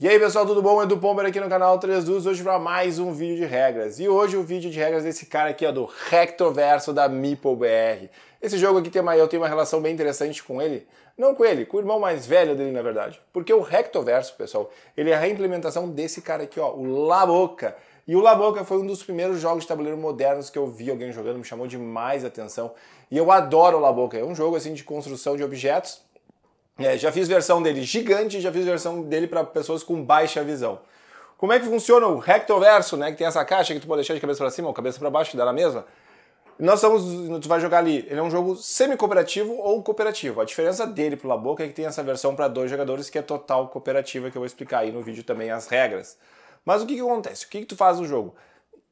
E aí pessoal, tudo bom? Edu Pomber aqui no canal 3 Dus, hoje para mais um vídeo de regras. E hoje o vídeo de regras desse cara aqui, ó, do Rectoverso da MeepleBR. Esse jogo aqui tem uma, eu tenho uma relação bem interessante com ele, não com ele, com o irmão mais velho dele na verdade. Porque o Rectoverso, pessoal, ele é a reimplementação desse cara aqui, ó, o Laboca. E o Laboca foi um dos primeiros jogos de tabuleiro modernos que eu vi alguém jogando, me chamou demais a atenção. E eu adoro o Laboca, é um jogo assim de construção de objetos, é, já fiz versão dele gigante, já fiz versão dele para pessoas com baixa visão. Como é que funciona o rectoverso, né? Que tem essa caixa que tu pode deixar de cabeça para cima ou cabeça para baixo, que dá na mesma. Nós estamos, tu vai jogar ali, ele é um jogo semi-cooperativo ou cooperativo. A diferença dele pro Laboca é que tem essa versão para dois jogadores que é total cooperativa, que eu vou explicar aí no vídeo também as regras. Mas o que, que acontece? O que, que tu faz no jogo?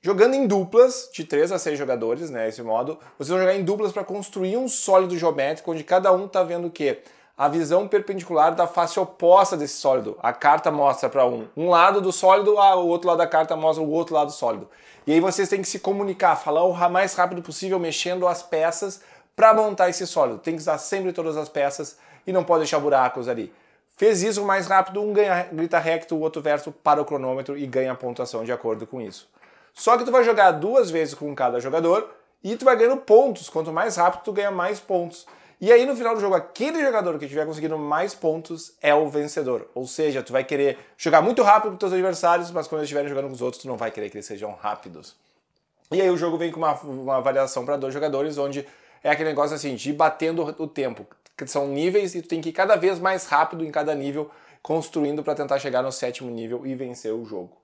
Jogando em duplas, de 3 a 6 jogadores, né, esse modo, vocês vão jogar em duplas para construir um sólido geométrico, onde cada um tá vendo o quê? a visão perpendicular da face oposta desse sólido. A carta mostra para um um lado do sólido, o outro lado da carta mostra o outro lado do sólido. E aí vocês têm que se comunicar, falar o mais rápido possível, mexendo as peças para montar esse sólido. Tem que usar sempre todas as peças e não pode deixar buracos ali. Fez isso mais rápido, um ganha, grita recto, o outro verso para o cronômetro e ganha a pontuação de acordo com isso. Só que tu vai jogar duas vezes com cada jogador e tu vai ganhando pontos. Quanto mais rápido, tu ganha mais pontos. E aí no final do jogo, aquele jogador que tiver conseguindo mais pontos é o vencedor. Ou seja, tu vai querer jogar muito rápido com teus adversários, mas quando eles estiverem jogando com os outros, tu não vai querer que eles sejam rápidos. E aí o jogo vem com uma, uma variação para dois jogadores, onde é aquele negócio assim, de ir batendo o tempo. Que são níveis e tu tem que ir cada vez mais rápido em cada nível, construindo para tentar chegar no sétimo nível e vencer o jogo.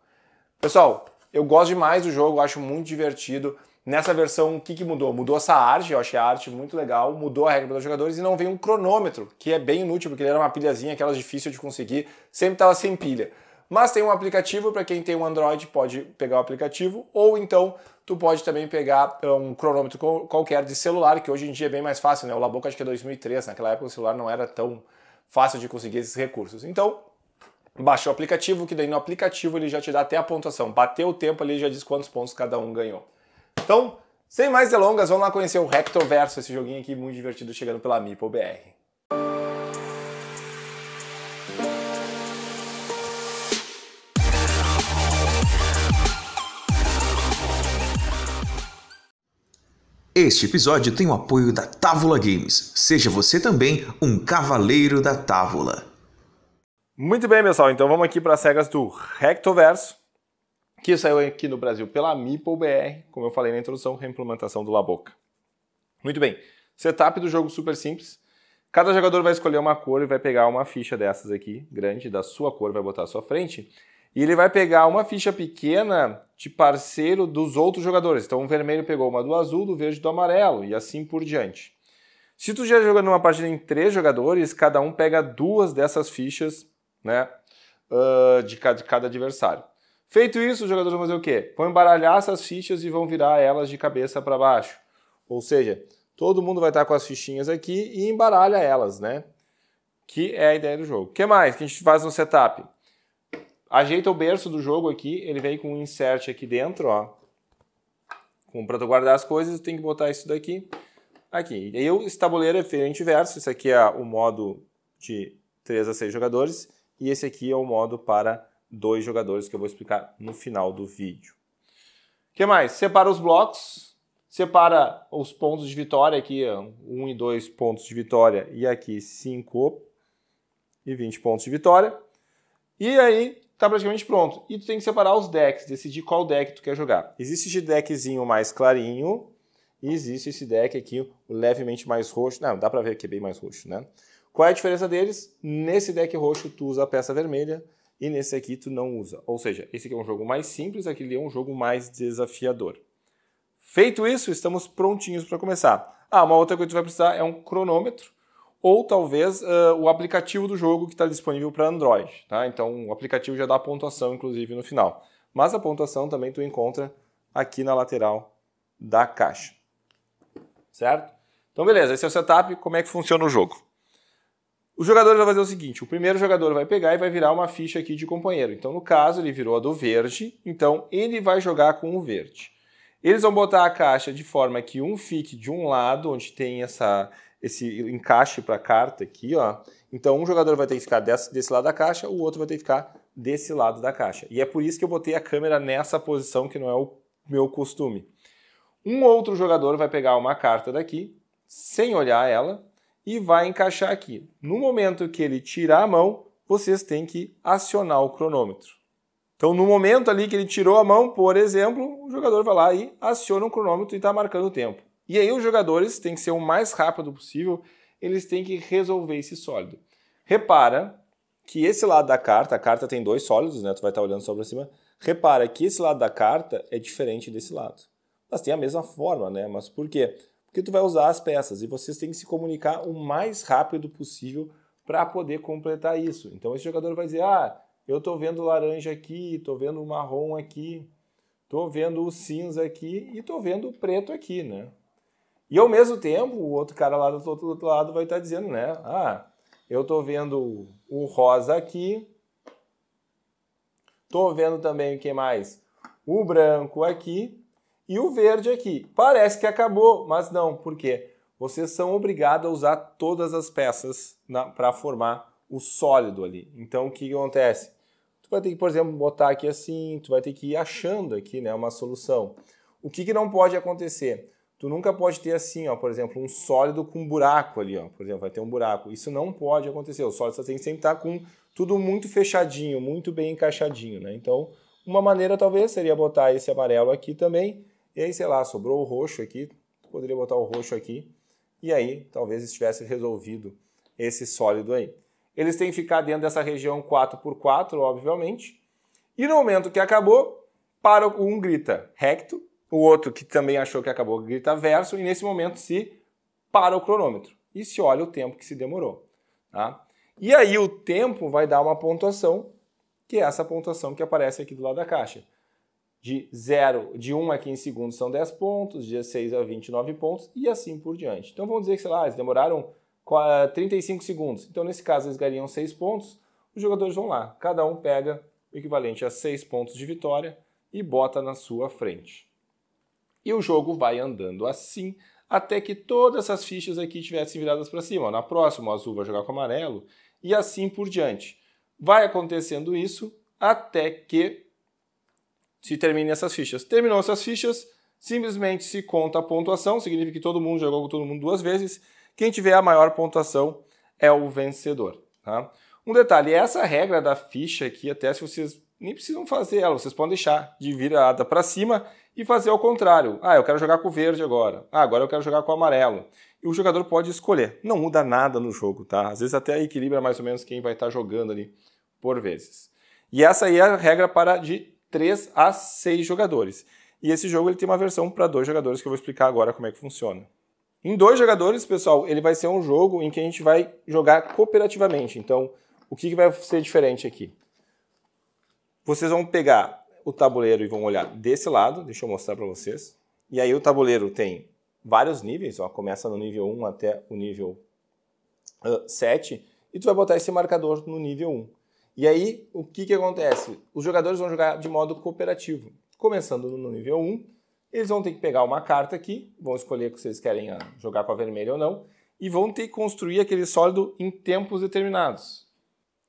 Pessoal, eu gosto demais do jogo, acho muito divertido. Nessa versão, o que, que mudou? Mudou essa arte, eu achei a arte muito legal, mudou a regra para os jogadores e não veio um cronômetro, que é bem inútil, porque ele era uma pilhazinha, aquelas difíceis de conseguir, sempre estava sem pilha. Mas tem um aplicativo, para quem tem um Android pode pegar o aplicativo, ou então tu pode também pegar eh, um cronômetro qualquer de celular, que hoje em dia é bem mais fácil, né? O Laboca acho que é 2003, naquela época o celular não era tão fácil de conseguir esses recursos. Então, baixa o aplicativo, que daí no aplicativo ele já te dá até a pontuação. Bateu o tempo ali, já diz quantos pontos cada um ganhou. Então, sem mais delongas, vamos lá conhecer o Verso, esse joguinho aqui muito divertido chegando pela Meeple BR. Este episódio tem o apoio da Távola Games. Seja você também um cavaleiro da Távola. Muito bem, pessoal. Então vamos aqui para as regras do Recto Verso que saiu aqui no Brasil pela BR, como eu falei na introdução, reimplementação do Laboca. Muito bem, setup do jogo super simples. Cada jogador vai escolher uma cor e vai pegar uma ficha dessas aqui, grande, da sua cor, vai botar à sua frente. E ele vai pegar uma ficha pequena de parceiro dos outros jogadores. Então o vermelho pegou uma do azul, do verde do amarelo e assim por diante. Se tu já jogando uma partida em três jogadores, cada um pega duas dessas fichas né, ah, de cada adversário. Feito isso, os jogadores vão fazer o quê? Vão embaralhar essas fichas e vão virar elas de cabeça para baixo. Ou seja, todo mundo vai estar com as fichinhas aqui e embaralha elas, né? Que é a ideia do jogo. O que mais que a gente faz no setup? Ajeita o berço do jogo aqui, ele vem com um insert aqui dentro, ó. Como para guardar as coisas, tem que botar isso daqui aqui. E aí esse tabuleiro é diferente verso. esse aqui é o modo de 3 a 6 jogadores e esse aqui é o modo para dois jogadores que eu vou explicar no final do vídeo. O que mais? Separa os blocos, separa os pontos de vitória, aqui 1 um e 2 pontos de vitória, e aqui 5 e 20 pontos de vitória. E aí tá praticamente pronto. E tu tem que separar os decks, decidir qual deck tu quer jogar. Existe esse deckzinho mais clarinho, e existe esse deck aqui levemente mais roxo. Não, dá para ver que é bem mais roxo, né? Qual é a diferença deles? Nesse deck roxo tu usa a peça vermelha, e nesse aqui tu não usa. Ou seja, esse aqui é um jogo mais simples, aquele é um jogo mais desafiador. Feito isso, estamos prontinhos para começar. Ah, uma outra coisa que tu vai precisar é um cronômetro ou talvez uh, o aplicativo do jogo que está disponível para Android. Tá? Então o aplicativo já dá pontuação, inclusive, no final. Mas a pontuação também tu encontra aqui na lateral da caixa. Certo? Então beleza, esse é o setup, como é que funciona o jogo. Os jogadores vão fazer o seguinte: o primeiro jogador vai pegar e vai virar uma ficha aqui de companheiro. Então, no caso, ele virou a do verde, então ele vai jogar com o verde. Eles vão botar a caixa de forma que um fique de um lado, onde tem essa, esse encaixe para a carta aqui, ó. Então, um jogador vai ter que ficar desse, desse lado da caixa, o outro vai ter que ficar desse lado da caixa. E é por isso que eu botei a câmera nessa posição, que não é o meu costume. Um outro jogador vai pegar uma carta daqui, sem olhar ela, e vai encaixar aqui. No momento que ele tirar a mão, vocês têm que acionar o cronômetro. Então, no momento ali que ele tirou a mão, por exemplo, o jogador vai lá e aciona o cronômetro e está marcando o tempo. E aí os jogadores têm que ser o mais rápido possível, eles têm que resolver esse sólido. Repara que esse lado da carta, a carta tem dois sólidos, né? Tu vai estar tá olhando só para cima. Repara que esse lado da carta é diferente desse lado. Mas tem a mesma forma, né? Mas por quê? porque tu vai usar as peças e vocês têm que se comunicar o mais rápido possível para poder completar isso. Então esse jogador vai dizer: "Ah, eu tô vendo laranja aqui, tô vendo marrom aqui, tô vendo o cinza aqui e tô vendo o preto aqui, né?" E ao mesmo tempo, o outro cara lá do outro lado vai estar tá dizendo, né? Ah, eu tô vendo o rosa aqui. Tô vendo também o que mais? O branco aqui e o verde aqui. Parece que acabou, mas não. Por quê? Vocês são obrigados a usar todas as peças para formar o sólido ali. Então, o que, que acontece? Tu vai ter que, por exemplo, botar aqui assim, tu vai ter que ir achando aqui né, uma solução. O que, que não pode acontecer? Tu nunca pode ter assim, ó, por exemplo, um sólido com um buraco ali, ó. Por exemplo, vai ter um buraco. Isso não pode acontecer. O sólido tem que sempre estar tá com tudo muito fechadinho, muito bem encaixadinho, né? Então, uma maneira talvez seria botar esse amarelo aqui também e aí, sei lá, sobrou o roxo aqui, poderia botar o roxo aqui, e aí talvez estivesse resolvido esse sólido aí. Eles têm que ficar dentro dessa região 4x4, obviamente. E no momento que acabou, para um grita recto, o outro que também achou que acabou grita verso, e nesse momento se para o cronômetro e se olha o tempo que se demorou. Tá? E aí o tempo vai dar uma pontuação, que é essa pontuação que aparece aqui do lado da caixa. De 0, de 1 a 15 segundos são 10 pontos, de 16 a 29 pontos e assim por diante. Então vamos dizer que, sei lá, eles demoraram 35 segundos. Então nesse caso eles ganhariam 6 pontos, os jogadores vão lá, cada um pega o equivalente a 6 pontos de vitória e bota na sua frente. E o jogo vai andando assim até que todas essas fichas aqui tivessem viradas para cima. Na próxima o azul vai jogar com o amarelo e assim por diante. Vai acontecendo isso até que se termine essas fichas. Terminou essas fichas, simplesmente se conta a pontuação, significa que todo mundo jogou com todo mundo duas vezes. Quem tiver a maior pontuação é o vencedor. Tá? Um detalhe, essa regra da ficha aqui, até se vocês nem precisam fazer ela, vocês podem deixar de virada para cima e fazer ao contrário. Ah, eu quero jogar com o verde agora. Ah, agora eu quero jogar com o amarelo. E o jogador pode escolher. Não muda nada no jogo, tá? Às vezes até equilibra mais ou menos quem vai estar tá jogando ali por vezes. E essa aí é a regra para de 3 a 6 jogadores. E esse jogo ele tem uma versão para dois jogadores que eu vou explicar agora como é que funciona. Em dois jogadores, pessoal, ele vai ser um jogo em que a gente vai jogar cooperativamente. Então, o que, que vai ser diferente aqui? Vocês vão pegar o tabuleiro e vão olhar desse lado, deixa eu mostrar para vocês. E aí o tabuleiro tem vários níveis, ó, começa no nível 1 até o nível uh, 7, e tu vai botar esse marcador no nível 1. E aí, o que, que acontece? Os jogadores vão jogar de modo cooperativo. Começando no nível 1, eles vão ter que pegar uma carta aqui, vão escolher se eles querem ah, jogar com a vermelha ou não, e vão ter que construir aquele sólido em tempos determinados.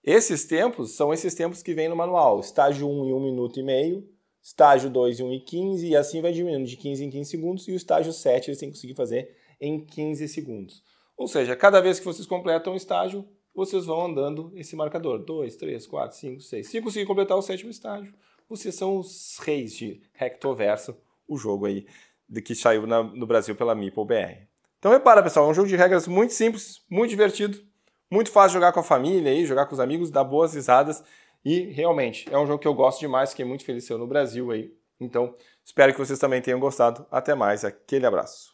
Esses tempos são esses tempos que vem no manual: estágio 1 em 1 minuto e meio, estágio 2 em 1 e 15, e assim vai diminuindo de 15 em 15 segundos, e o estágio 7 eles têm que conseguir fazer em 15 segundos. Ou seja, cada vez que vocês completam um estágio, vocês vão andando esse marcador. 2, 3, 4, 5, 6. Se conseguir completar o sétimo estágio, vocês são os reis de Rectoverso, o jogo aí de que saiu na, no Brasil pela Meeple BR. Então repara, pessoal, é um jogo de regras muito simples, muito divertido, muito fácil jogar com a família aí, jogar com os amigos, dar boas risadas e realmente é um jogo que eu gosto demais, fiquei muito feliz eu no Brasil aí. Então, espero que vocês também tenham gostado. Até mais, aquele abraço.